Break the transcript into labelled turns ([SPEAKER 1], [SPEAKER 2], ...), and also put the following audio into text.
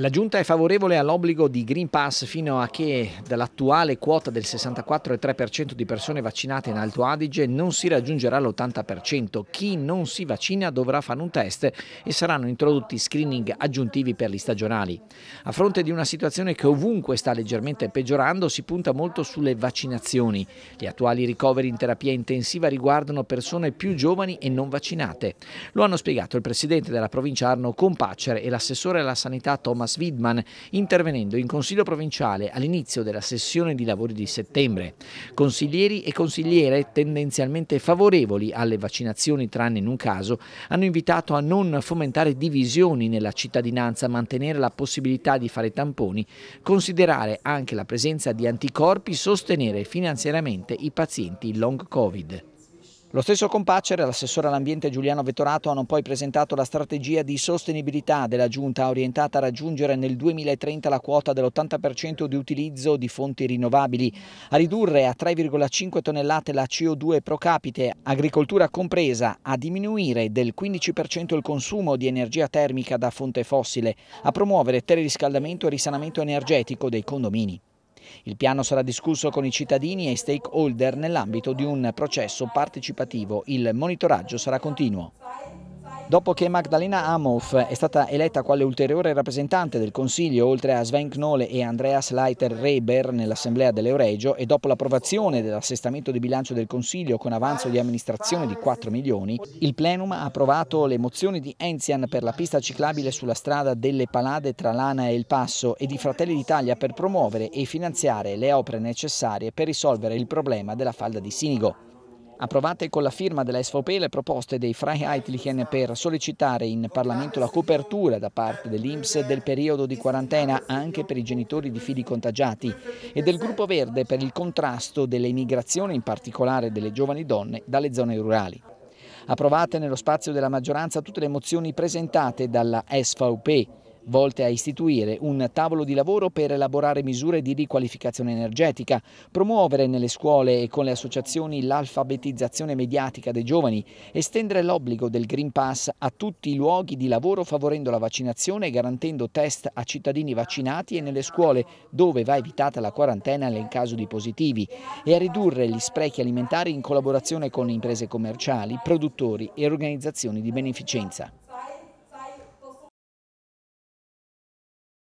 [SPEAKER 1] La Giunta è favorevole all'obbligo di Green Pass fino a che dall'attuale quota del 64,3% di persone vaccinate in Alto Adige non si raggiungerà l'80%. Chi non si vaccina dovrà fare un test e saranno introdotti screening aggiuntivi per gli stagionali. A fronte di una situazione che ovunque sta leggermente peggiorando si punta molto sulle vaccinazioni. Gli attuali ricoveri in terapia intensiva riguardano persone più giovani e non vaccinate. Lo hanno spiegato il presidente della provincia Arno Compacere e l'assessore alla sanità Thomas Thomas Widman intervenendo in Consiglio provinciale all'inizio della sessione di lavori di settembre. Consiglieri e consigliere tendenzialmente favorevoli alle vaccinazioni tranne in un caso hanno invitato a non fomentare divisioni nella cittadinanza, mantenere la possibilità di fare tamponi, considerare anche la presenza di anticorpi, sostenere finanziariamente i pazienti long covid. Lo stesso Compacere e l'assessore all'ambiente Giuliano Vettorato hanno poi presentato la strategia di sostenibilità della Giunta orientata a raggiungere nel 2030 la quota dell'80% di utilizzo di fonti rinnovabili, a ridurre a 3,5 tonnellate la CO2 pro capite, agricoltura compresa, a diminuire del 15% il consumo di energia termica da fonte fossile, a promuovere teleriscaldamento e risanamento energetico dei condomini. Il piano sarà discusso con i cittadini e i stakeholder nell'ambito di un processo partecipativo. Il monitoraggio sarà continuo. Dopo che Magdalena Amhoff è stata eletta quale ulteriore rappresentante del Consiglio, oltre a Sven Knolle e Andreas Leiter-Reber nell'Assemblea dell'Euregio, e dopo l'approvazione dell'assestamento di bilancio del Consiglio con avanzo di amministrazione di 4 milioni, il Plenum ha approvato le mozioni di Enzian per la pista ciclabile sulla strada delle Palade tra Lana e Il Passo e di Fratelli d'Italia per promuovere e finanziare le opere necessarie per risolvere il problema della falda di Sinigo. Approvate con la firma della SVP le proposte dei Freiheitlichen per sollecitare in Parlamento la copertura da parte dell'Inps del periodo di quarantena anche per i genitori di figli contagiati e del Gruppo Verde per il contrasto dell'emigrazione, in particolare delle giovani donne, dalle zone rurali. Approvate nello spazio della maggioranza tutte le mozioni presentate dalla SVP volte a istituire un tavolo di lavoro per elaborare misure di riqualificazione energetica, promuovere nelle scuole e con le associazioni l'alfabetizzazione mediatica dei giovani, estendere l'obbligo del Green Pass a tutti i luoghi di lavoro favorendo la vaccinazione e garantendo test a cittadini vaccinati e nelle scuole dove va evitata la quarantena nel caso di positivi e a ridurre gli sprechi alimentari in collaborazione con imprese commerciali, produttori e organizzazioni di beneficenza.